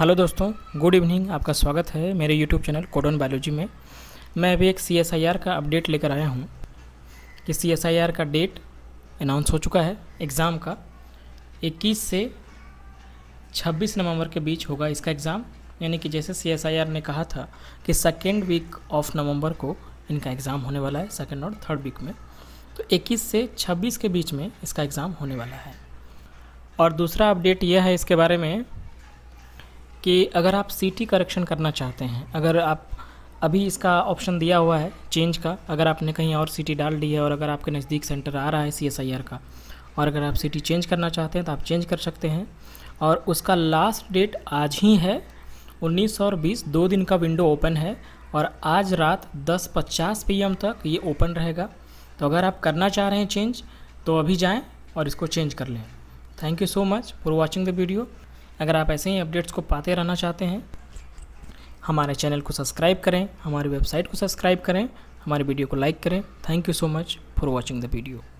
hello दोस्तों good evening आपका स्वागत है मेरे यूट्यूब चैनल कोडन बायोलॉजी में मैं अभी एक सी का अपडेट लेकर आया हूँ कि सी का डेट अनाउंस हो चुका है एग्ज़ाम का 21 से 26 नवंबर के बीच होगा इसका एग्ज़ाम यानी कि जैसे सी ने कहा था कि सेकेंड वीक ऑफ नवंबर को इनका एग्ज़ाम होने वाला है सेकेंड और थर्ड वीक में तो इक्कीस से छब्बीस के बीच में इसका एग्ज़ाम होने वाला है और दूसरा अपडेट यह है इसके बारे में कि अगर आप सिटी करेक्शन करना चाहते हैं अगर आप अभी इसका ऑप्शन दिया हुआ है चेंज का अगर आपने कहीं और सिटी डाल दी है और अगर आपके नज़दीक सेंटर आ रहा है सी का और अगर आप सिटी चेंज करना चाहते हैं तो आप चेंज कर सकते हैं और उसका लास्ट डेट आज ही है 19 और 20 दो दिन का विंडो ओपन है और आज रात 10:50 पीएम तक ये ओपन रहेगा तो अगर आप करना चाह रहे हैं चेंज तो अभी जाएँ और इसको चेंज कर लें thank you so much for watching the video अगर आप ऐसे ही अपडेट्स को पाते रहना चाहते हैं हमारे चैनल को सब्सक्राइब करें हमारी वेबसाइट को सब्सक्राइब करें हमारे वीडियो को लाइक करें thank you so much for watching the video